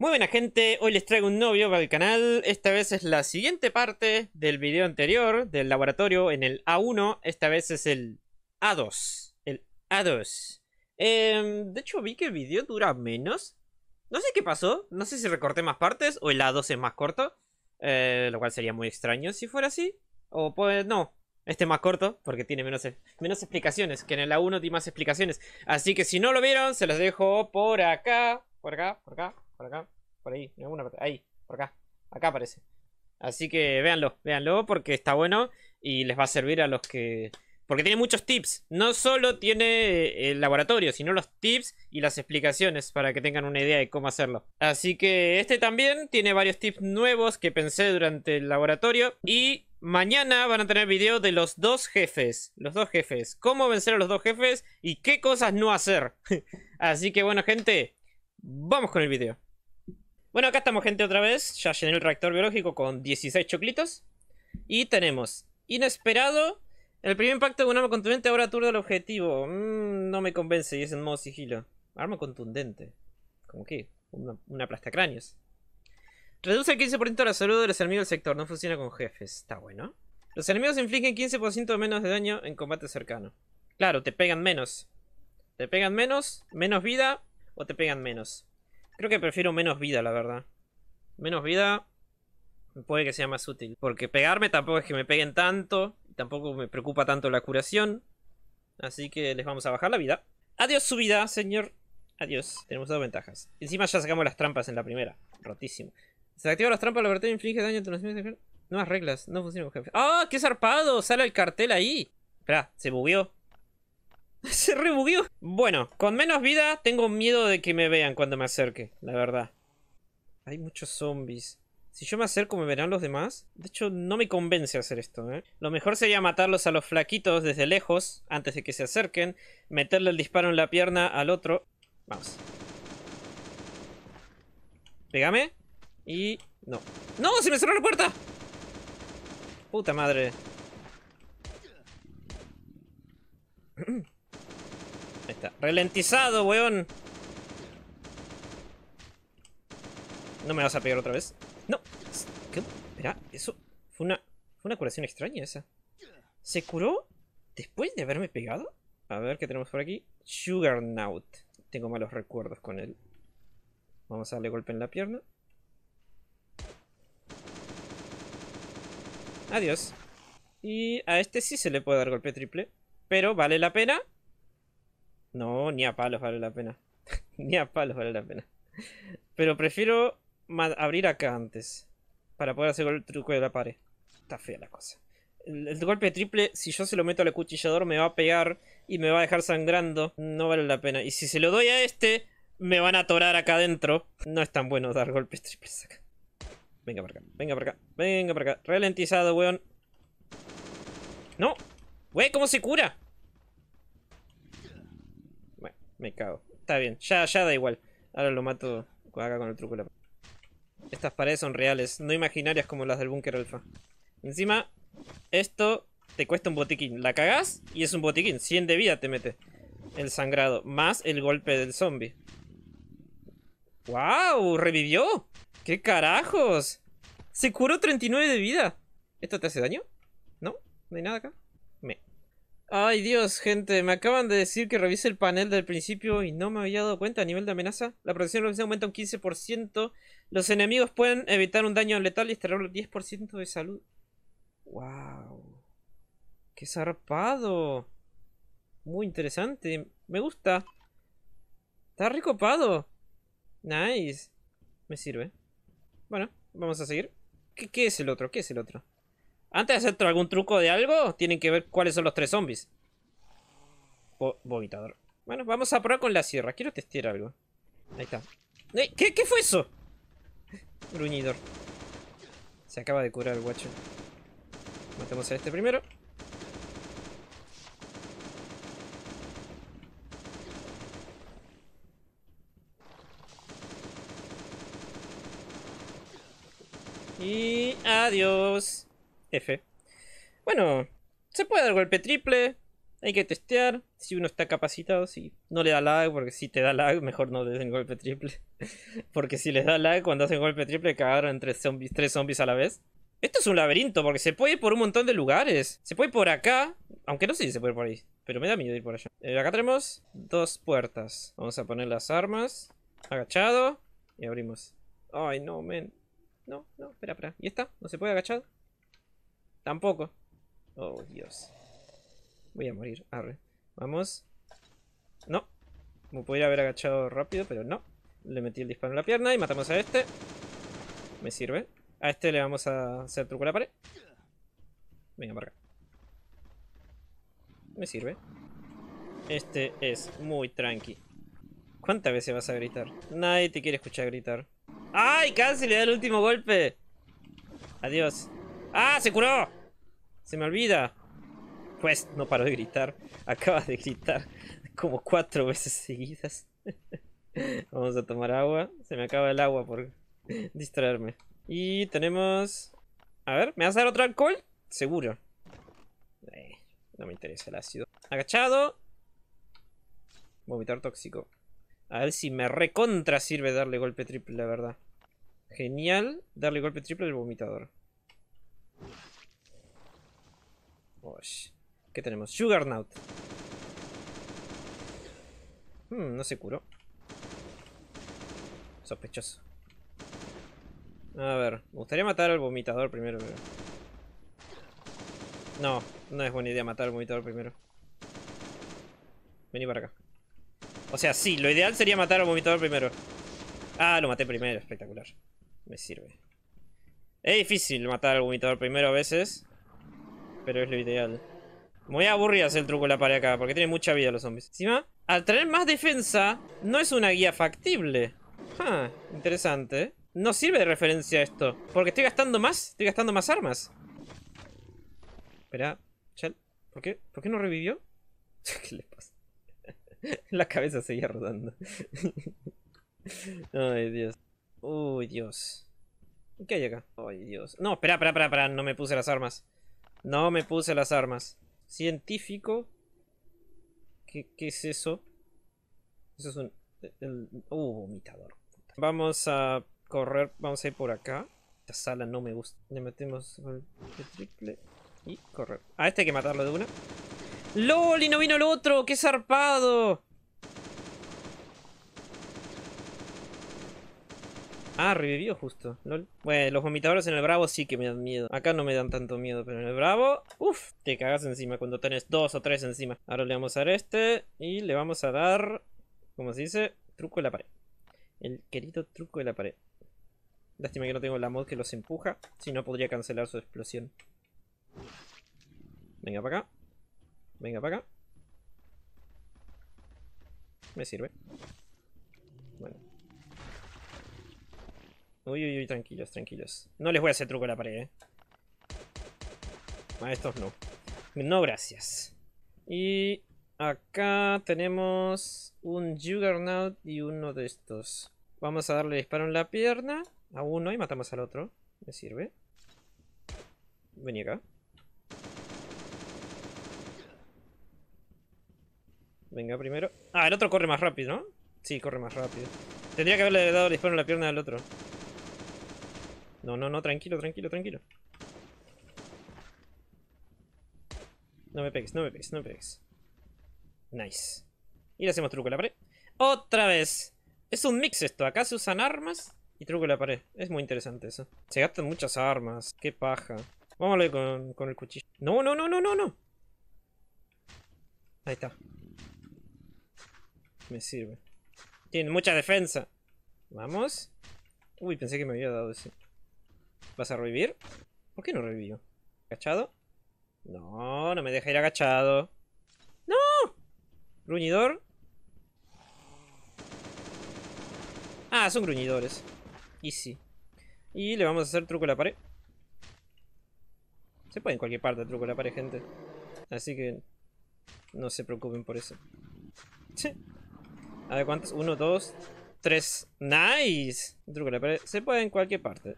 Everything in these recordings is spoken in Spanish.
Muy buena gente, hoy les traigo un video para el canal, esta vez es la siguiente parte del video anterior del laboratorio en el A1, esta vez es el A2, el A2. Em, de hecho vi que el video dura menos, no sé qué pasó, no sé si recorté más partes o el A2 es más corto, eh, lo cual sería muy extraño si fuera así, o pues no, este más corto, porque tiene menos, e-, menos explicaciones, que en el A1 di más explicaciones, así que si no lo vieron se los dejo por acá, por acá, por acá por acá, por ahí, en alguna parte, ahí, por acá, acá aparece. Así que véanlo, véanlo porque está bueno y les va a servir a los que... Porque tiene muchos tips, no solo tiene eh, el laboratorio, sino los tips y las explicaciones para que tengan una idea de cómo hacerlo. Así que este también tiene varios tips nuevos que pensé durante el laboratorio y Mañana van a tener video de los dos jefes. Los dos jefes. Cómo vencer a los dos jefes y qué cosas no hacer. Así que bueno, gente, vamos con el video. Bueno, acá estamos gente otra vez, ya llené el reactor biológico con 16 choclitos. Y tenemos, inesperado, el primer impacto de un arma contundente ahora aturda el objetivo. Mm, no me convence y es en modo sigilo. Arma contundente. ¿Cómo qué? Una, una Reduce el 15% de la salud de los enemigos del sector, no funciona con jefes. Está bueno. Los enemigos infligen 15% menos de daño en combate cercano. Claro, te pegan menos. Te pegan menos, menos vida o te pegan menos. Creo que prefiero menos vida, la verdad. Menos vida puede que sea más útil. Porque pegarme tampoco es que me peguen tanto. Tampoco me preocupa tanto la curación. Así que les vamos a bajar la vida. Adiós su vida, señor. Adiós. Tenemos dos ventajas. Encima ya sacamos las trampas en la primera. Rotísimo. Se activan las trampas, la verdad inflige daño a Nuevas reglas. No funciona jefe. ¡Ah! ¡Qué zarpado! Sale el cartel ahí. Espera, se movió. Se rebugueó. Bueno, con menos vida tengo miedo de que me vean cuando me acerque, la verdad. Hay muchos zombies. Si yo me acerco, ¿me verán los demás? De hecho, no me convence hacer esto, ¿eh? Lo mejor sería matarlos a los flaquitos desde lejos, antes de que se acerquen, meterle el disparo en la pierna al otro. Vamos. Pégame. Y... no. ¡No! ¡Se me cerró la puerta! Puta madre. Relentizado, Ralentizado, weón. ¿No me vas a pegar otra vez? No. Espera, eso fue una, fue una curación extraña esa. ¿Se curó después de haberme pegado? A ver qué tenemos por aquí. Sugarnaut. Tengo malos recuerdos con él. Vamos a darle golpe en la pierna. Adiós. Y a este sí se le puede dar golpe triple. Pero vale la pena no, ni a palos vale la pena. ni a palos vale la pena. Pero prefiero abrir acá antes. Para poder hacer el truco de la pared. Está fea la cosa. El, golpe triple, si yo se lo meto al acuchillador, me va a pegar y me va a dejar sangrando. No vale la pena. Y si se lo doy a este, me van a atorar acá adentro. No es tan bueno dar golpes triples acá. Venga para acá, venga para acá, venga para acá. Ralentizado, weón. ¡No! ¡Wey, cómo se cura! Me cago. Está bien, ya, ya da igual. Ahora lo mato acá con el truco. Estas paredes son reales, no imaginarias como las del búnker alfa. Encima, esto te cuesta un botiquín. La cagás y es un botiquín. 100 de vida te mete el sangrado, más el golpe del zombie. ¡Wow! ¡Revivió! ¡Qué carajos! Se curó 39 de vida. ¿Esto te hace daño? ¿No? ¿No hay nada acá? Ay Dios, gente, me acaban de decir que revise el panel del principio y no me había dado cuenta a nivel de amenaza. La protección de aumenta un 15%. Los enemigos pueden evitar un daño letal y extraer un 10% de salud. ¡Wow! ¡Qué zarpado! Muy interesante. Me gusta. Está recopado. Nice. Me sirve. Bueno, vamos a seguir. qué es el otro? ¿Qué es el otro? Antes de hacer algún truco de algo, tienen que ver cuáles son los tres zombies. Bueno, vamos a probar con la sierra. Quiero testear algo. Ahí está. ¿Qué, ¿Qué fue eso? Gruñidor. Se acaba de curar el guacho. Matemos a este primero. Y adiós. F. Bueno, se puede dar golpe triple. Hay que testear si uno está capacitado, si no le da lag, porque si te da lag, mejor no des el golpe triple. porque si les da lag, cuando hacen golpe triple, cagaron zombies, tres zombies a la vez. Esto es un laberinto, porque se puede ir por un montón de lugares. Se puede ir por acá, aunque no sé si se puede ir por ahí, pero me da miedo ir por allá. Eh, acá tenemos dos puertas. Vamos a poner las armas, agachado, y abrimos. Ay, no, men. No, no, espera, espera. ¿Y esta? ¿No se puede agachar? Tampoco. Oh, Dios. Voy a morir. Arre. Vamos. No. Me podría haber agachado rápido, pero no. Le metí el disparo en la pierna y matamos a este. Me sirve. A este le vamos a hacer truco a la pared. Venga, marca. Me sirve. Este es muy tranqui. ¿Cuántas veces vas a gritar? Nadie te quiere escuchar gritar. ¡Ay! Casi le da el último golpe. Adiós. ¡Ah, se curó! Se me olvida. Pues no paró de gritar. Acaba de gritar como cuatro veces seguidas. Vamos a tomar agua. Se me acaba el agua por distraerme. Y tenemos... A ver, ¿me vas a dar otro alcohol? Seguro. Eh, no me interesa el ácido. Agachado. Vomitar tóxico. A ver si me recontra sirve darle golpe triple, la verdad. Genial darle golpe triple al vomitador. Uy, ¿Qué tenemos? Sugarnaut. Hmm, no se curó. Sospechoso. A ver, me gustaría matar al vomitador primero, No, no es buena idea matar al vomitador primero. Vení para acá. O sea, sí, lo ideal sería matar al vomitador primero. Ah, lo maté primero, espectacular. Me sirve. Es difícil matar al vomitador primero a veces pero es lo ideal. voy Muy a hacer el truco la pared acá, porque tiene mucha vida los zombies. Encima, al tener más defensa, no es una guía factible. Ah, interesante. No sirve de referencia esto, porque estoy gastando más, estoy gastando más armas. Espera, ¿por qué? ¿Por qué no revivió? ¿Qué le pasa? la cabeza seguía rodando. Ay, Dios. Uy, Dios. ¿Qué hay acá? Ay, Dios. No, espera, espera, espera, espera. No me puse las armas. No me puse las armas. Científico. ¿Qué, es eso? Eso es un... uh, vomitador. Vamos a correr. Vamos a ir por acá. Esta sala no me gusta. Le metemos el triple. Y correr. A este hay que matarlo de una. ¡Loli! no vino el otro. ¡Qué zarpado! Ah, revivió justo. Bueno, los vomitadores en el Bravo sí que me dan miedo. Acá no me dan tanto miedo, pero en el Bravo... Uf, te cagas encima cuando tenés dos o tres encima. Ahora le vamos a dar este y le vamos a dar... ¿Cómo se dice? Truco de la pared. El querido truco de la pared. Lástima que no tengo la mod que los empuja. Si no, podría cancelar su explosión. Venga para acá. Venga para acá. Me sirve. Bueno. Uy, uy, tranquilos, tranquilos. No les voy a hacer truco a la pared, eh. A estos no. No, gracias. Y acá tenemos un Juggernaut y uno de estos. Vamos a darle disparo en la pierna a uno y matamos al otro. Me sirve. Vení acá. Venga, primero. Ah, el otro corre más rápido, ¿no? Sí, corre más rápido. Tendría que haberle dado disparo en la pierna al otro. No, no, no, tranquilo, tranquilo, tranquilo. No me pegues, no me pegues, no me pegues. Nice. Y le hacemos truco a la pared. ¡Otra vez! Es un mix esto. Acá se usan armas y truco a la pared. Es muy interesante eso. Se gastan muchas armas. Qué paja. Vámonos con, con el cuchillo. No, no, no, no, no, no. Ahí está. Me sirve. Tiene mucha defensa. Vamos. Uy, pensé que me había dado ese. ¿Vas a revivir? ¿Por qué no revivió? ¿Agachado? No, no me deja ir agachado. ¡No! ¿Gruñidor? Ah, son gruñidores. Easy. Y le vamos a hacer truco a la pared. Se puede en cualquier parte truco a la pared, gente. Así que no se preocupen por eso. Sí. A ver, ¿cuántos? Uno, dos, tres. ¡Nice! Truco la pared. Se puede en cualquier parte.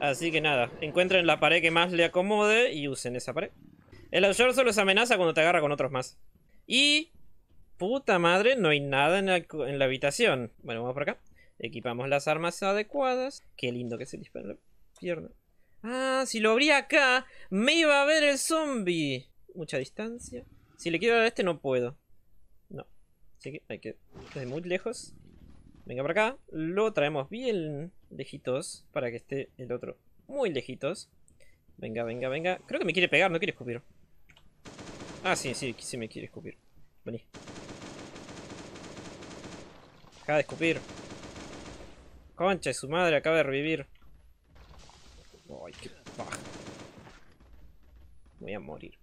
Así que nada, encuentren la pared que más le acomode y usen esa pared. El luchador solo se amenaza cuando te agarra con otros más. Y... Puta madre, no hay nada en la, habitación. Bueno, vamos por acá. Equipamos las armas adecuadas. Qué lindo que se dispara la pierna. Ah, si lo abría acá, me iba a ver el zombie. Mucha distancia. Si le quiero dar a este, no puedo. No. Así que hay que... muy lejos. Venga para acá. Lo traemos bien lejitos para que esté el otro muy lejitos. Venga, venga, venga. Creo que me quiere pegar, no quiere escupir. Ah, sí, sí, sí me quiere escupir. Vení. Acaba de escupir. Concha su madre, acaba de revivir. Ay, qué paja. Voy a morir.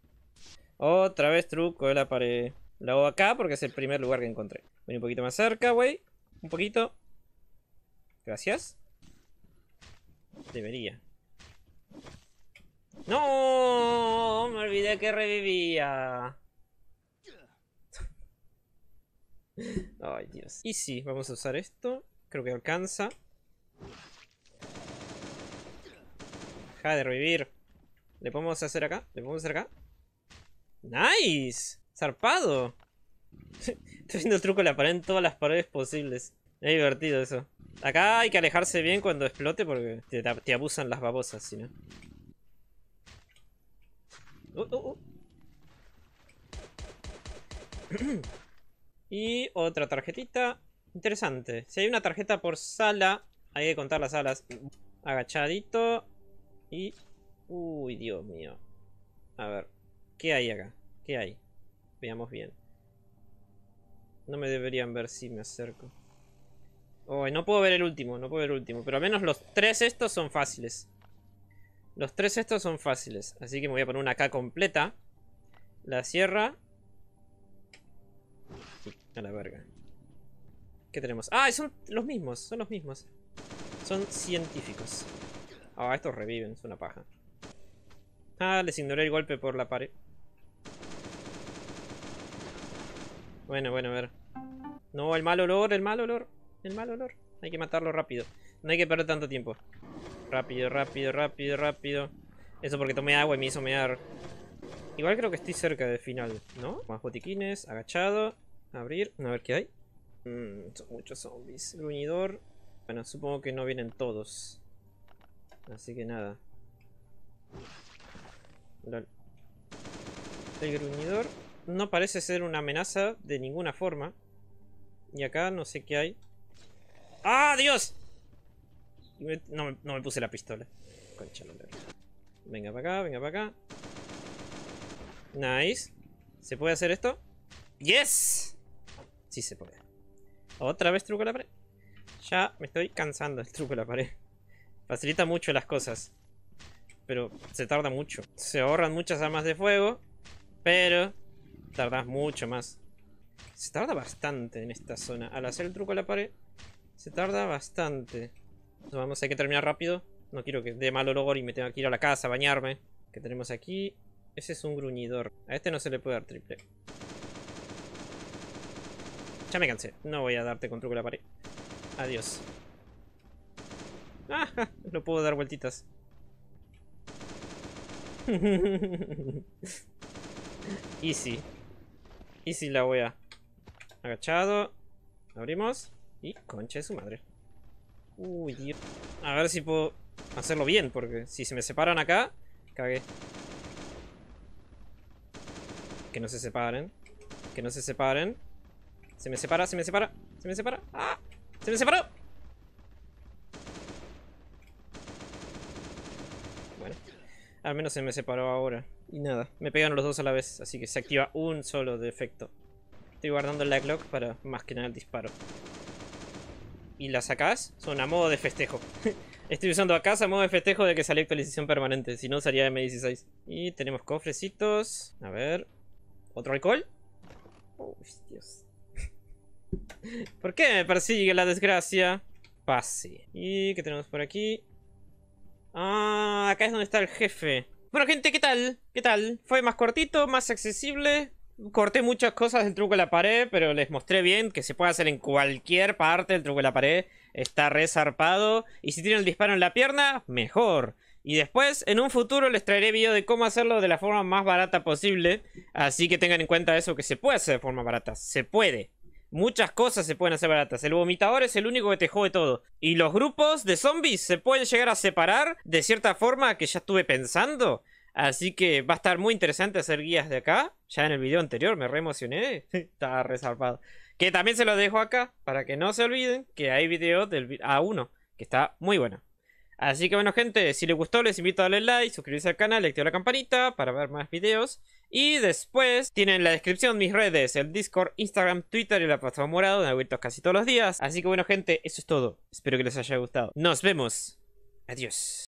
Otra vez truco de la pared. La hago acá porque es el primer lugar que encontré. Vení un poquito más cerca, güey. Un poquito. Gracias. Debería. ¡No! Me olvidé que revivía. Ay, Dios. Y sí, vamos a usar esto. Creo que alcanza. Deja de revivir. ¿Le podemos hacer acá? ¿Le podemos hacer acá? ¡Nice! ¡Zarpado! Estoy haciendo el truco, la pared en todas las paredes posibles. Es divertido eso. Acá hay que alejarse bien cuando explote porque te, abusan las babosas, no. Uh, uh, uh. y otra tarjetita. Interesante. Si hay una tarjeta por sala, hay que contar las alas. Agachadito. Y... Uy, Dios mío. A ver. ¿Qué hay acá? ¿Qué hay? Veamos bien. No me deberían ver si me acerco. Oh, no puedo ver el último, no puedo ver el último. Pero al menos los tres estos son fáciles. Los tres estos son fáciles. Así que me voy a poner una K completa. La sierra. A la verga. ¿Qué tenemos? Ah, son los mismos, son los mismos. Son científicos. Ah, estos reviven, es una paja. Ah, les ignoré el golpe por la pared. Bueno, bueno, a ver. No, el mal olor, el mal olor. El mal olor. Hay que matarlo rápido. No hay que perder tanto tiempo. Rápido, rápido, rápido, rápido. Eso porque tomé agua y me hizo mear. Igual creo que estoy cerca del final, ¿no? Más botiquines, agachado. Abrir, a ver qué hay. Mm, son muchos zombies. Gruñidor. Bueno, supongo que no vienen todos. Así que nada. El gruñidor no parece ser una amenaza de ninguna forma. Y acá no sé qué hay. ¡Ah, Dios! No me, puse la pistola. Concha, no me... Venga para acá, venga para acá. Nice. ¿Se puede hacer esto? ¡Yes! Sí se puede. ¿Otra vez truco a la pared? Ya me estoy cansando el truco a la pared. Facilita mucho las cosas. Pero se tarda mucho. Se ahorran muchas armas de fuego. Pero tardas mucho más. Se tarda bastante en esta zona. Al hacer el truco a la pared, se tarda bastante. vamos, hay que terminar rápido. No quiero que dé mal olor y me tenga que ir a la casa a bañarme. Que tenemos aquí? Ese es un gruñidor. A este no se le puede dar triple. Ya me cansé. No voy a darte con truco a la pared. Adiós. ¡Ah! No puedo dar vueltitas. Easy. Easy la voy a... Agachado. Abrimos. Y concha de su madre. Uy, Dios. A ver si puedo hacerlo bien, porque si se me separan acá, cagué. Que no se separen. Que no se separen. Se me separa, se me separa, se me separa. ¡Ah! ¡Se me separó! Bueno. Al menos se me separó ahora. Y nada, me pegan los dos a la vez, así que se activa un solo defecto. Estoy guardando el laglock para más que nada el disparo. Y las sacas, son a modo de festejo. Estoy usando acá a modo de festejo de que salió actualización permanente. Si no, salía M16. Y tenemos cofrecitos. A ver. ¿Otro alcohol? Oh, Dios. ¿Por qué me persigue la desgracia? Pase. ¿Y qué tenemos por aquí? Ah, acá es donde está el jefe. Bueno, gente, ¿qué tal? ¿Qué tal? Fue más cortito, más accesible corté muchas cosas del truco de la pared, pero les mostré bien que se puede hacer en cualquier parte del truco de la pared. Está resarpado. Y si tienen el disparo en la pierna, mejor. Y después, en un futuro, les traeré video de cómo hacerlo de la forma más barata posible. Así que tengan en cuenta eso, que se puede hacer de forma barata. Se puede. Muchas cosas se pueden hacer baratas. El vomitador es el único que te jode todo. Y los grupos de zombies se pueden llegar a separar de cierta forma que ya estuve pensando. Así que va a estar muy interesante hacer guías de acá. Ya en el video anterior me reemocioné. Estaba resarpado. Que también se lo dejo acá para que no se olviden que hay video del A1 ah, que está muy bueno. Así que bueno gente, si les gustó les invito a darle like, suscribirse al canal, activar la campanita para ver más videos. Y después tienen en la descripción mis redes, el Discord, Instagram, Twitter y la plataforma morada donde abiertos casi todos los días. Así que bueno gente, eso es todo. Espero que les haya gustado. Nos vemos. Adiós.